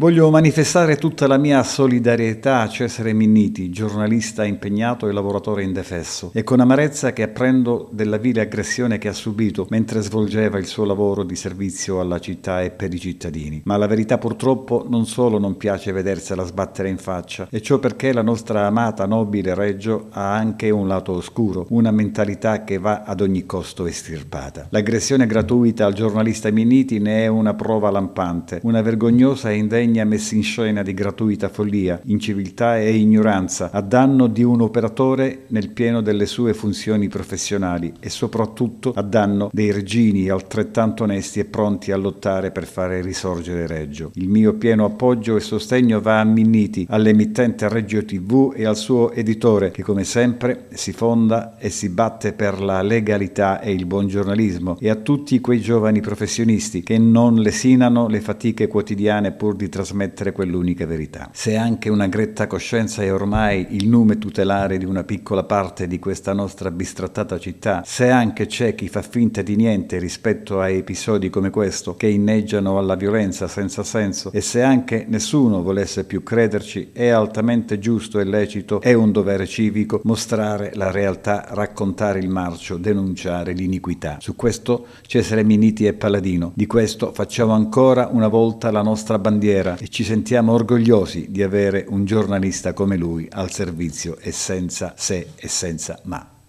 Voglio manifestare tutta la mia solidarietà a Cesare Minniti, giornalista impegnato e lavoratore indefesso, e con amarezza che apprendo della vile aggressione che ha subito mentre svolgeva il suo lavoro di servizio alla città e per i cittadini. Ma la verità purtroppo non solo non piace vedersela sbattere in faccia, e ciò perché la nostra amata nobile Reggio ha anche un lato oscuro, una mentalità che va ad ogni costo estirpata. L'aggressione gratuita al giornalista Minniti ne è una prova lampante, una vergognosa e indegna ventennea messa in scena di gratuita follia, inciviltà e ignoranza a danno di un operatore nel pieno delle sue funzioni professionali e soprattutto a danno dei regini altrettanto onesti e pronti a lottare per fare risorgere Reggio. Il mio pieno appoggio e sostegno va a Minniti, all'emittente Reggio TV e al suo editore che come sempre si fonda e si batte per la legalità e il buon giornalismo e a tutti quei giovani professionisti che non lesinano le fatiche quotidiane pur di trasformare trasmettere quell'unica verità. Se anche una gretta coscienza è ormai il nome tutelare di una piccola parte di questa nostra bistrattata città, se anche c'è chi fa finta di niente rispetto a episodi come questo che inneggiano alla violenza senza senso e se anche nessuno volesse più crederci, è altamente giusto e lecito, è un dovere civico mostrare la realtà, raccontare il marcio, denunciare l'iniquità. Su questo Cesare Miniti è paladino, di questo facciamo ancora una volta la nostra bandiera Sciarra e ci sentiamo orgogliosi di avere un giornalista come lui al servizio e senza se e senza ma.